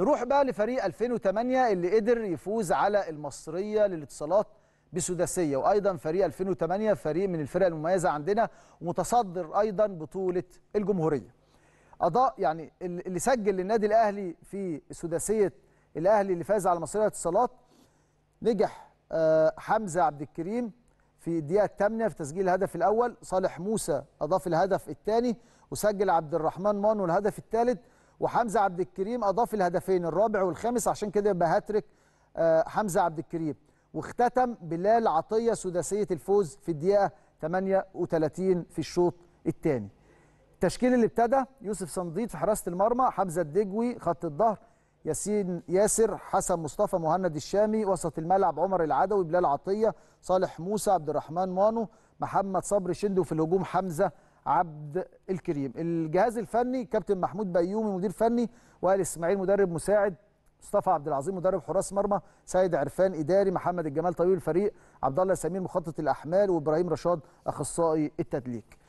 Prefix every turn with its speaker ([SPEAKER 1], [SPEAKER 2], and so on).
[SPEAKER 1] نروح بقى لفريق 2008 اللي قدر يفوز على المصرية للاتصالات بسداسية وأيضا فريق 2008 فريق من الفرق المميزة عندنا ومتصدر أيضا بطولة الجمهورية أضاء يعني اللي سجل للنادي الأهلي في سداسية الأهلي اللي فاز على المصرية للاتصالات نجح آه، حمزة عبد الكريم في الدقيقة الثامنة في تسجيل الهدف الأول صالح موسى أضاف الهدف الثاني وسجل عبد الرحمن مانو الهدف الثالث وحمزه عبد الكريم اضاف الهدفين الرابع والخامس عشان كده يبقى هاتريك آه، حمزه عبد الكريم واختتم بلال عطيه سداسيه الفوز في الدقيقه 38 في الشوط الثاني التشكيل اللي ابتدى يوسف صنديد في حراسه المرمى حمزه الدجوي خط الظهر ياسين ياسر حسن مصطفى مهند الشامي وسط الملعب عمر العدوي بلال عطيه صالح موسى عبد الرحمن مانو محمد صبري شندي وفي الهجوم حمزه عبد الكريم الجهاز الفني كابتن محمود بيومي مدير فني وائل اسماعيل مدرب مساعد مصطفى عبد العظيم مدرب حراس مرمى سيد عرفان اداري محمد الجمال طبيب الفريق عبد الله سمير مخطط الاحمال وابراهيم رشاد اخصائي التدليك